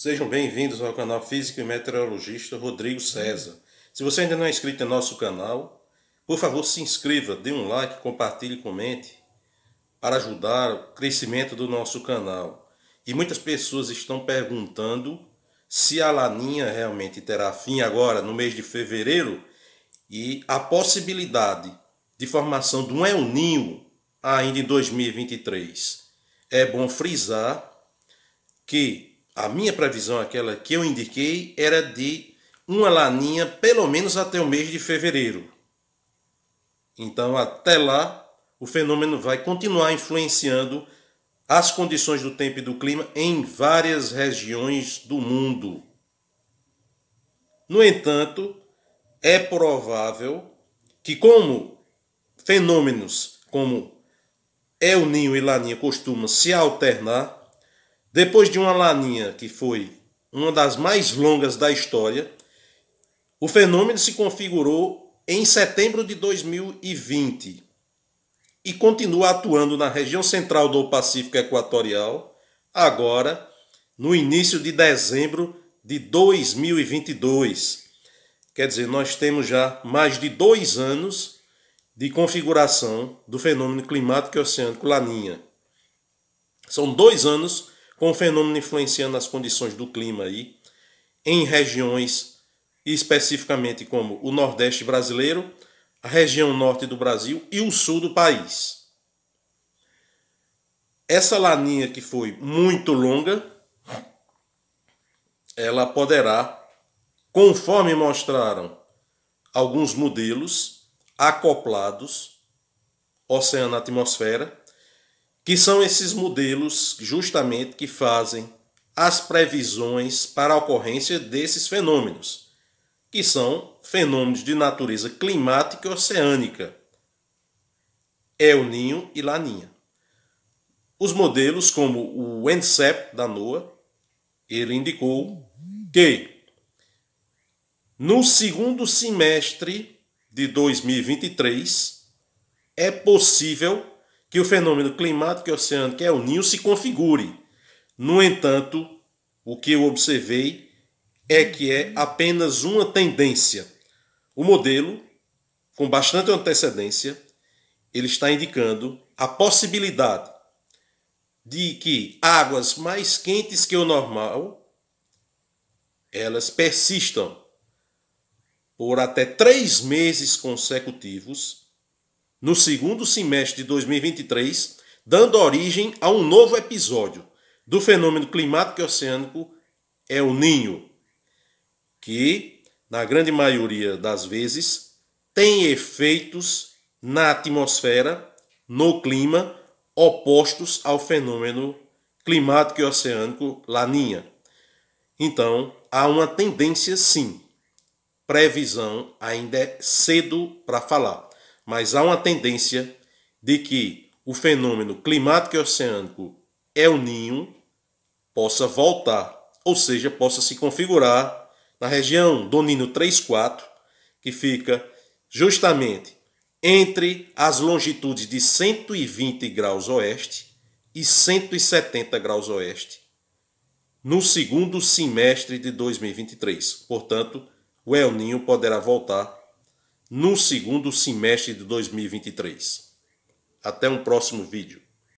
Sejam bem-vindos ao canal Físico e Meteorologista Rodrigo César. Se você ainda não é inscrito no nosso canal, por favor se inscreva, dê um like, compartilhe, comente para ajudar o crescimento do nosso canal. E muitas pessoas estão perguntando se a laninha realmente terá fim agora no mês de fevereiro e a possibilidade de formação de um El Ninho ainda em 2023. É bom frisar que a minha previsão, aquela que eu indiquei, era de uma laninha pelo menos até o mês de fevereiro. Então, até lá, o fenômeno vai continuar influenciando as condições do tempo e do clima em várias regiões do mundo. No entanto, é provável que, como fenômenos como El Ninho e Laninha costumam se alternar, depois de uma laninha que foi uma das mais longas da história, o fenômeno se configurou em setembro de 2020 e continua atuando na região central do Pacífico Equatorial, agora no início de dezembro de 2022. Quer dizer, nós temos já mais de dois anos de configuração do fenômeno climático e oceânico Laninha. São dois anos com o fenômeno influenciando as condições do clima aí, em regiões especificamente como o Nordeste brasileiro, a região norte do Brasil e o sul do país. Essa laninha que foi muito longa, ela poderá, conforme mostraram alguns modelos acoplados oceano-atmosfera, que são esses modelos justamente que fazem as previsões para a ocorrência desses fenômenos, que são fenômenos de natureza climática e oceânica, El é Ninho e Laninha. Os modelos, como o ENSEP da NOAA, ele indicou que no segundo semestre de 2023 é possível que o fenômeno climático e oceânico é o ninho se configure. No entanto, o que eu observei é que é apenas uma tendência. O modelo, com bastante antecedência, ele está indicando a possibilidade de que águas mais quentes que o normal elas persistam por até três meses consecutivos no segundo semestre de 2023, dando origem a um novo episódio do fenômeno climático e oceânico El Ninho, que, na grande maioria das vezes, tem efeitos na atmosfera, no clima, opostos ao fenômeno climático e oceânico Laninha. Então, há uma tendência sim. Previsão ainda é cedo para falar mas há uma tendência de que o fenômeno climático e oceânico El Ninho possa voltar, ou seja, possa se configurar na região do Nino 3-4, que fica justamente entre as longitudes de 120 graus oeste e 170 graus oeste no segundo semestre de 2023. Portanto, o El Ninho poderá voltar no segundo semestre de 2023. Até um próximo vídeo.